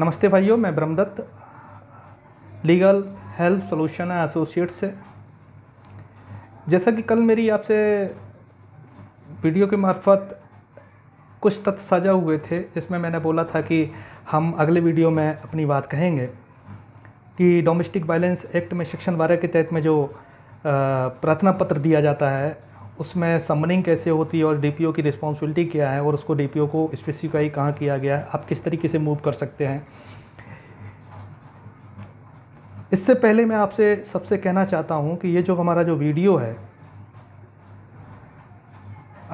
नमस्ते भाइयों मैं Brahmadatt legal help solution associate से जैसा कि कल मेरी आपसे वीडियो के मार्फत कुछ तथ्य साझा हुए थे जिसमें मैंने बोला था कि हम अगले वीडियो में अपनी बात कहेंगे कि डोमेस्टिक वायलेंस एक्ट में सेक्शन बारह के तहत में जो प्रार्थना पत्र दिया जाता है उसमें समनिंग कैसे होती है और डी की रिस्पॉन्सिबिलिटी क्या है और उसको डी को स्पेसिफाई कहाँ किया गया है आप किस तरीके से मूव कर सकते हैं इससे पहले मैं आपसे सबसे कहना चाहता हूँ कि ये जो हमारा जो वीडियो है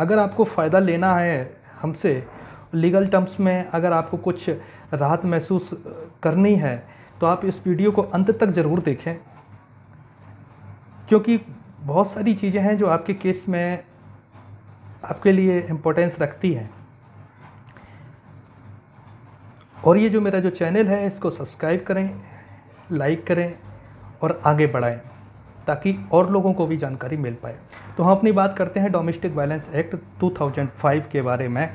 अगर आपको फ़ायदा लेना है हमसे लीगल टर्म्स में अगर आपको कुछ राहत महसूस करनी है तो आप इस वीडियो को अंत तक ज़रूर देखें क्योंकि बहुत सारी चीज़ें हैं जो आपके केस में आपके लिए इम्पोर्टेंस रखती हैं और ये जो मेरा जो चैनल है इसको सब्सक्राइब करें लाइक करें और आगे बढ़ाएं ताकि और लोगों को भी जानकारी मिल पाए तो हम अपनी बात करते हैं डोमेस्टिक वायलेंस एक्ट 2005 के बारे में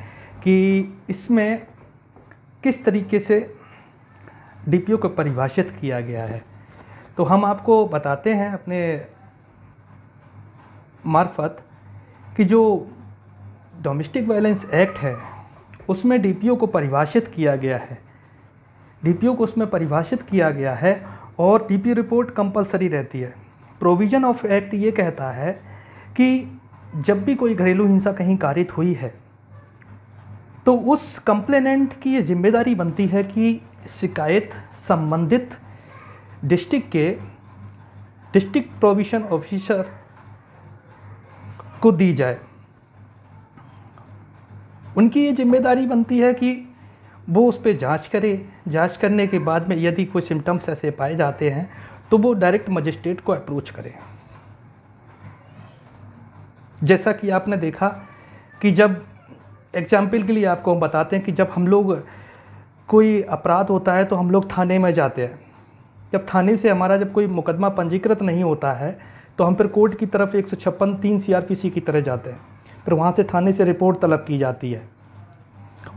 कि इसमें किस तरीके से डी को परिभाषित किया गया है तो हम आपको बताते हैं अपने मार्फत कि जो डोमेस्टिक वायलेंस एक्ट है उसमें डी को परिभाषित किया गया है डी को उसमें परिभाषित किया गया है और डी रिपोर्ट कंपलसरी रहती है प्रोविज़न ऑफ एक्ट ये कहता है कि जब भी कोई घरेलू हिंसा कहीं कारित हुई है तो उस कंप्लेनेंट की ये जिम्मेदारी बनती है कि शिकायत संबंधित डिस्ट्रिक्ट के डिस्ट्रिक्ट प्रोविशन ऑफिसर को दी जाए उनकी ये जिम्मेदारी बनती है कि वो उस पर जाँच करे जाँच करने के बाद में यदि कोई सिम्टम्स ऐसे पाए जाते हैं तो वो डायरेक्ट मजिस्ट्रेट को अप्रोच करें जैसा कि आपने देखा कि जब एग्जाम्पल के लिए आपको हम बताते हैं कि जब हम लोग कोई अपराध होता है तो हम लोग थाने में जाते हैं जब थाने से हमारा जब कोई मुकदमा पंजीकृत नहीं होता है तो हम फिर कोर्ट की तरफ एक सौ छप्पन तीन सी की तरह जाते हैं फिर वहाँ से थाने से रिपोर्ट तलब की जाती है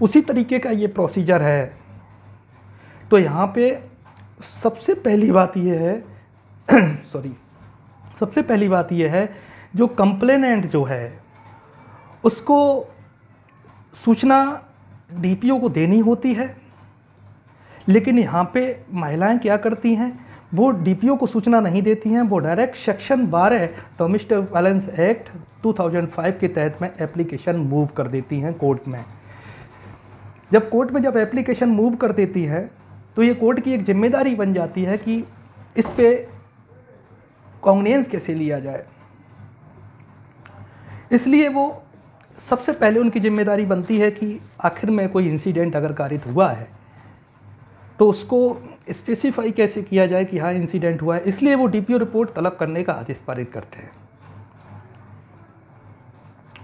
उसी तरीके का ये प्रोसीजर है तो यहाँ पे सबसे पहली बात यह है सॉरी सबसे पहली बात यह है जो कंप्लेनेंट जो है उसको सूचना डीपीओ को देनी होती है लेकिन यहाँ पे महिलाएं क्या करती हैं वो डी को सूचना नहीं देती हैं वो direct section 12 domestic violence act 2005 के तहत में एप्लीकेशन मूव कर देती हैं कोर्ट में जब कोर्ट में जब एप्लीकेशन मूव कर देती है तो ये कोर्ट की एक जिम्मेदारी बन जाती है कि इस पर कॉन्गनेंस कैसे लिया जाए इसलिए वो सबसे पहले उनकी जिम्मेदारी बनती है कि आखिर में कोई इंसिडेंट अगर कारित हुआ है तो उसको स्पेसिफाई कैसे किया जाए कि हाँ इंसिडेंट हुआ है इसलिए वो डीपीओ रिपोर्ट तलब करने का आदेश पारित करते हैं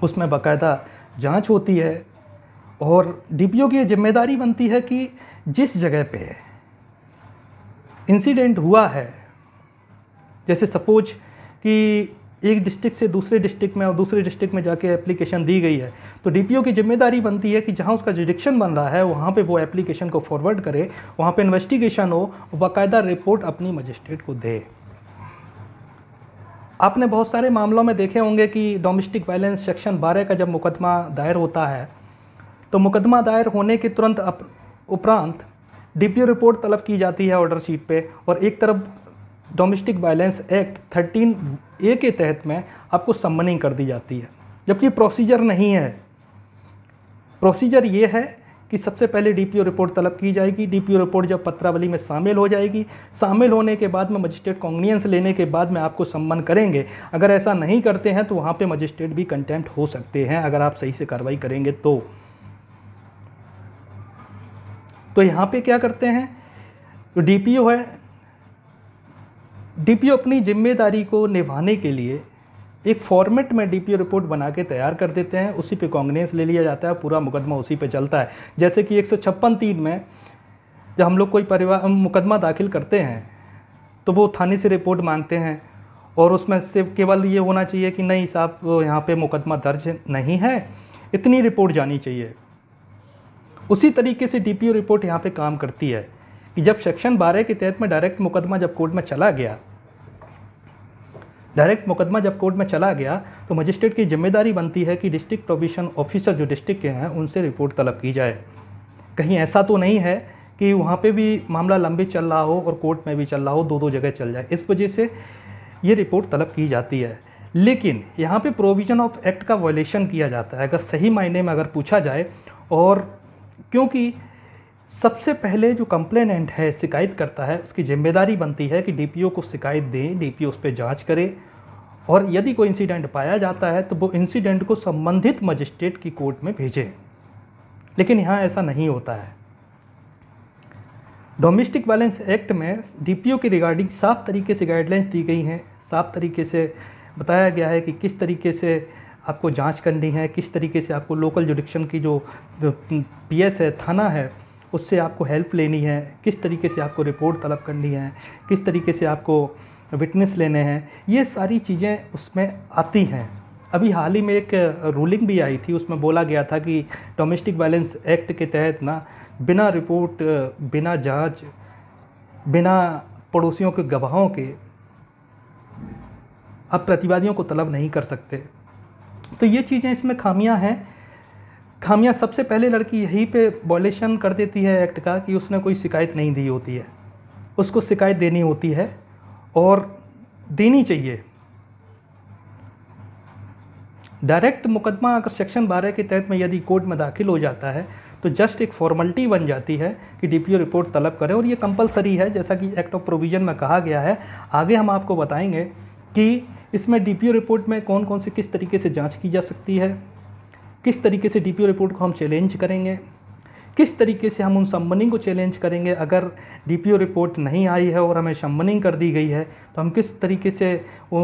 उसमें बाकायदा जांच होती है और डीपीओ की जिम्मेदारी बनती है कि जिस जगह पे इंसिडेंट हुआ है जैसे सपोज कि एक डिस्ट्रिक्ट से दूसरे डिस्ट्रिक्ट में और दूसरे डिस्ट्रिक्ट में जाके एप्लीकेशन दी गई है तो डीपीओ की जिम्मेदारी बनती है कि जहाँ उसका जिडिक्शन बन रहा है वहाँ पे वो एप्लीकेशन को फॉरवर्ड करे वहाँ पे इन्वेस्टिगेशन हो बाकायदा रिपोर्ट अपनी मजिस्ट्रेट को दे आपने बहुत सारे मामलों में देखे होंगे कि डोमेस्टिक वायलेंस सेक्शन बारह का जब मुकदमा दायर होता है तो मुकदमा दायर होने के तुरंत उपरांत डीपीओ रिपोर्ट तलब की जाती है ऑर्डर शीट पे और एक तरफ domestic violence act thirteen A के तहत में आपको सम्मनिंग कर दी जाती है जबकि प्रोसीजर नहीं है प्रोसीजर ये है कि सबसे पहले डीपीओ रिपोर्ट तलब की जाएगी डीपीओ रिपोर्ट जब पत्रावली में शामिल हो जाएगी शामिल होने के बाद में मजिस्ट्रेट कॉन्गनियंस लेने के बाद में आपको सम्मन करेंगे अगर ऐसा नहीं करते हैं तो वहाँ पे मजिस्ट्रेट भी कंटेंप्ट हो सकते हैं अगर आप सही से कार्रवाई करेंगे तो तो यहाँ पे क्या करते हैं तो डीपीओ है डी अपनी जिम्मेदारी को निभाने के लिए एक फॉर्मेट में डीपीओ रिपोर्ट बना के तैयार कर देते हैं उसी पे कांग्रेस ले लिया जाता है पूरा मुकदमा उसी पे चलता है जैसे कि एक सौ छप्पन तीन में जब हम लोग कोई परिवार मुकदमा दाखिल करते हैं तो वो थाने से रिपोर्ट मांगते हैं और उसमें से केवल ये होना चाहिए कि नहीं साहब यहाँ पे मुकदमा दर्ज नहीं है इतनी रिपोर्ट जानी चाहिए उसी तरीके से डी रिपोर्ट यहाँ पे काम करती है कि जब सेक्शन 12 के तहत में डायरेक्ट मुकदमा जब कोर्ट में चला गया डायरेक्ट मुकदमा जब कोर्ट में चला गया तो मजिस्ट्रेट की जिम्मेदारी बनती है कि डिस्ट्रिक्ट प्रोविशन ऑफिसर जो डिस्ट्रिक्ट के हैं उनसे रिपोर्ट तलब की जाए कहीं ऐसा तो नहीं है कि वहाँ पे भी मामला लंबी चल रहा हो और कोर्ट में भी चल रहा हो दो दो जगह चल जाए इस वजह से ये रिपोर्ट तलब की जाती है लेकिन यहाँ पे प्रोविज़न ऑफ एक्ट का वॉयेशन किया जाता है अगर सही मायने में अगर पूछा जाए और क्योंकि सबसे पहले जो कंप्लेनेंट है शिकायत करता है उसकी जिम्मेदारी बनती है कि डीपीओ को शिकायत दें डीपीओ उस पर जाँच करे और यदि कोई इंसिडेंट पाया जाता है तो वो इंसिडेंट को संबंधित मजिस्ट्रेट की कोर्ट में भेजें लेकिन यहाँ ऐसा नहीं होता है डोमेस्टिक वायलेंस एक्ट में डीपीओ के रिगार्डिंग साफ तरीके से गाइडलाइंस दी गई हैं साफ तरीके से बताया गया है कि किस तरीके से आपको जांच करनी है किस तरीके से आपको लोकल जुडिक्शन की जो, जो पीएस है थाना है उससे आपको हेल्प लेनी है किस तरीके से आपको रिपोर्ट तलब करनी है किस तरीके से आपको विटनेस लेने हैं ये सारी चीज़ें उसमें आती हैं अभी हाल ही में एक रूलिंग भी आई थी उसमें बोला गया था कि डोमेस्टिक वायलेंस एक्ट के तहत ना बिना रिपोर्ट बिना जांच बिना पड़ोसियों के गवाहों के आप प्रतिवादियों को तलब नहीं कर सकते तो ये चीज़ें इसमें खामियां हैं खामियां सबसे पहले लड़की यही पे वॉलेशन कर देती है एक्ट का कि उसने कोई शिकायत नहीं दी होती है उसको शिकायत देनी होती है और देनी चाहिए डायरेक्ट मुकदमा अगर सेक्शन बारह के तहत में यदि कोर्ट में दाखिल हो जाता है तो जस्ट एक फॉर्मेलिटी बन जाती है कि डीपीओ रिपोर्ट तलब करें और ये कंपलसरी है जैसा कि एक्ट ऑफ प्रोविज़न में कहा गया है आगे हम आपको बताएंगे कि इसमें डीपीओ रिपोर्ट में कौन कौन से किस तरीके से जांच की जा सकती है किस तरीके से डी रिपोर्ट को हम चैलेंज करेंगे किस तरीके से हम उन सम्मनिंग को चैलेंज करेंगे अगर डीपीओ रिपोर्ट नहीं आई है और हमें सम्मनिंग कर दी गई है तो हम किस तरीके से वो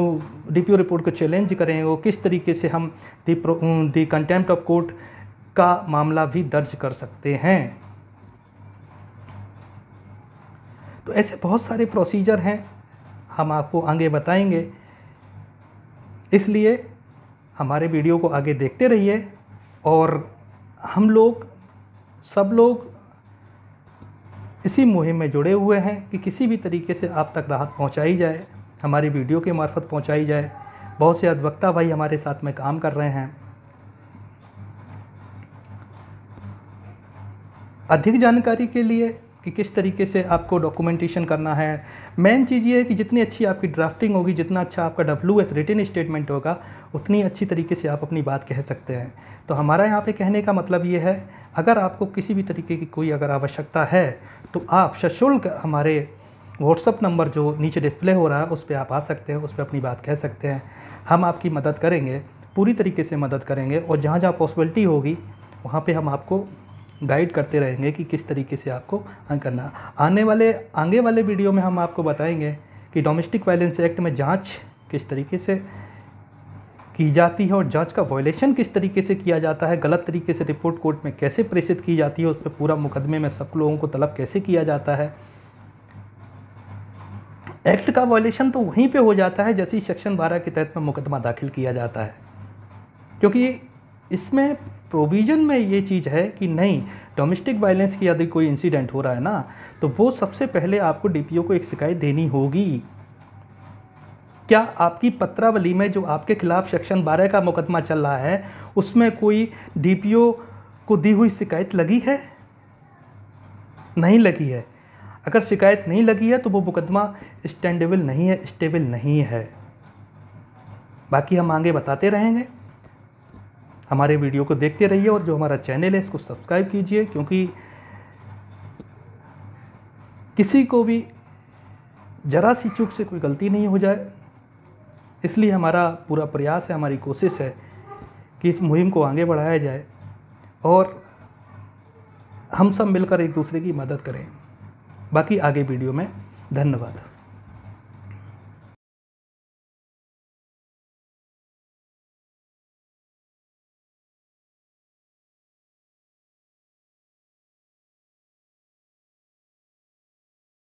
डीपीओ रिपोर्ट को चैलेंज करेंगे और किस तरीके से हम the the contempt of court का मामला भी दर्ज कर सकते हैं तो ऐसे बहुत सारे प्रोसीजर हैं हम आपको आगे बताएंगे इसलिए हमारे वीडियो को आगे देखते रहिए और हम लोग सब लोग इसी मुहिम में जुड़े हुए हैं कि किसी भी तरीके से आप तक राहत पहुंचाई जाए हमारी वीडियो के मार्फत पहुंचाई जाए बहुत से अधिवक्ता भाई हमारे साथ में काम कर रहे हैं अधिक जानकारी के लिए कि किस तरीके से आपको डॉक्यूमेंटेशन करना है मेन चीज़ ये है कि जितनी अच्छी आपकी ड्राफ्टिंग होगी जितना अच्छा आपका डब्ल्यू एस रिटर्न स्टेटमेंट होगा उतनी अच्छी तरीके से आप अपनी बात कह सकते हैं तो हमारा यहाँ पे कहने का मतलब ये है अगर आपको किसी भी तरीके की कोई अगर आवश्यकता है तो आप सशुल्क हमारे व्हाट्सअप नंबर जो नीचे डिस्प्ले हो रहा है उस पर आप आ सकते हैं उस पर अपनी बात कह सकते हैं हम आपकी मदद करेंगे पूरी तरीके से मदद करेंगे और जहाँ जहाँ पॉसिबिलिटी होगी वहाँ पर हम आपको गाइड करते रहेंगे कि किस तरीके से आपको करना आने वाले आगे वाले वीडियो में हम आपको बताएंगे कि डोमेस्टिक वायलेंस एक्ट में जांच किस तरीके से की जाती है और जांच का वॉयलेशन किस तरीके से किया जाता है गलत तरीके से रिपोर्ट कोर्ट में कैसे प्रेषित की जाती है उस पर पूरा मुकदमे में सब लोगों को तलब कैसे किया जाता है एक्ट का वॉयलेशन तो वहीं पे हो जाता है जैसे ही सेक्शन 12 के तहत में मुकदमा दाखिल किया जाता है क्योंकि इसमें प्रोविज़न में ये चीज़ है कि नहीं डोमेस्टिक वायलेंस की यदि कोई इंसिडेंट हो रहा है ना तो वो सबसे पहले आपको डीपीओ को एक शिकायत देनी होगी क्या आपकी पत्रावली में जो आपके खिलाफ सेक्शन 12 का मुकदमा चल रहा है उसमें कोई डीपीओ को दी हुई शिकायत लगी है नहीं लगी है अगर शिकायत नहीं लगी है तो वो मुकदमा स्टैंडेबल नहीं है स्टेबल नहीं है बाकी हम आगे बताते रहेंगे हमारे वीडियो को देखते रहिए और जो हमारा चैनल है इसको सब्सक्राइब कीजिए क्योंकि किसी को भी ज़रा सी चूक से कोई गलती नहीं हो जाए इसलिए हमारा पूरा प्रयास है हमारी कोशिश है कि इस मुहिम को आगे बढ़ाया जाए और हम सब मिलकर एक दूसरे की मदद करें बाकी आगे वीडियो में धन्यवाद